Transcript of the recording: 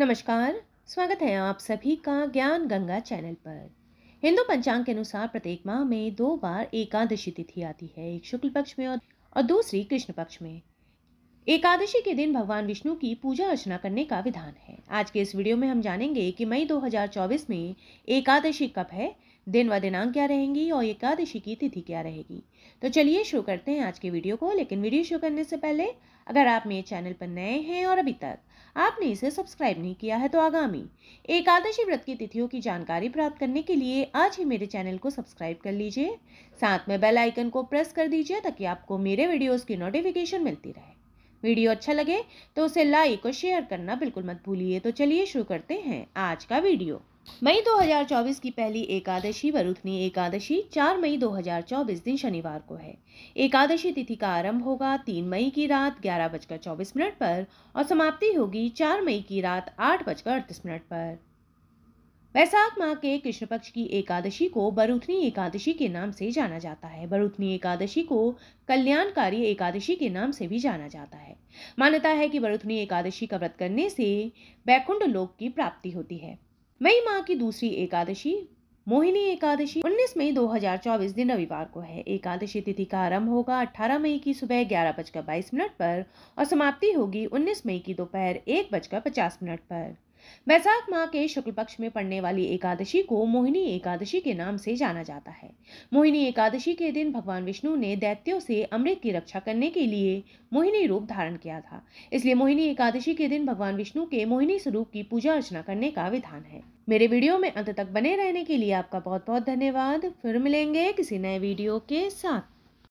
नमस्कार स्वागत है आप सभी का ज्ञान गंगा चैनल पर हिंदू पंचांग के अनुसार प्रत्येक माह में दो बार एकादशी तिथि आती है एक शुक्ल पक्ष में और दूसरी कृष्ण पक्ष में एकादशी के दिन भगवान विष्णु की पूजा अर्चना करने का विधान है आज के इस वीडियो में हम जानेंगे कि मई 2024 में एकादशी कब है दिन व दिनांक क्या रहेंगी और एकादशी की तिथि क्या रहेगी तो चलिए शुरू करते हैं आज के वीडियो को लेकिन वीडियो शुरू करने से पहले अगर आप मेरे चैनल पर नए हैं और अभी तक आपने इसे सब्सक्राइब नहीं किया है तो आगामी एकादशी व्रत की तिथियों की जानकारी प्राप्त करने के लिए आज ही मेरे चैनल को सब्सक्राइब कर लीजिए साथ में बेल आइकन को प्रेस कर दीजिए ताकि आपको मेरे वीडियोज़ की नोटिफिकेशन मिलती रहे वीडियो अच्छा लगे तो उसे लाइक और शेयर करना बिल्कुल मत भूलिए तो चलिए शुरू करते हैं आज का वीडियो मई 2024 की पहली एकादशी वरुथनी एकादशी 4 मई 2024 दिन शनिवार को है एकादशी तिथि का आरंभ होगा 3 मई की रात ग्यारह बजकर चौबीस मिनट पर और समाप्ति होगी 4 मई की रात आठ बजकर अड़तीस मिनट पर वैशाख माह के कृष्ण पक्ष की एकादशी को बरूथनी एकादशी के नाम से जाना जाता है बरूथनी एकादशी को कल्याणकारी एकादशी के नाम से भी जाना जाता है मान्यता है कि बरूथनी एकादशी का व्रत करने से बैकुंठ लोक की प्राप्ति होती है मई माह की दूसरी एकादशी मोहिनी एकादशी 19 मई 2024 दिन रविवार को है एकादशी तिथि का आरंभ होगा 18 मई की सुबह ग्यारह बजकर बाईस मिनट पर और समाप्ति होगी 19 मई की दोपहर एक बजकर पचास मिनट पर बैसाख माह के शुक्ल पक्ष में पड़ने वाली एकादशी को मोहिनी एकादशी के नाम से जाना जाता है मोहिनी एकादशी के दिन भगवान विष्णु ने दैत्यों से अमृत की रक्षा करने के लिए मोहिनी रूप धारण किया था इसलिए मोहिनी एकादशी के दिन भगवान विष्णु के मोहिनी स्वरूप की पूजा अर्चना करने का विधान है मेरे वीडियो में अंत तक बने रहने के लिए आपका बहुत बहुत धन्यवाद फिर मिलेंगे किसी नए वीडियो के साथ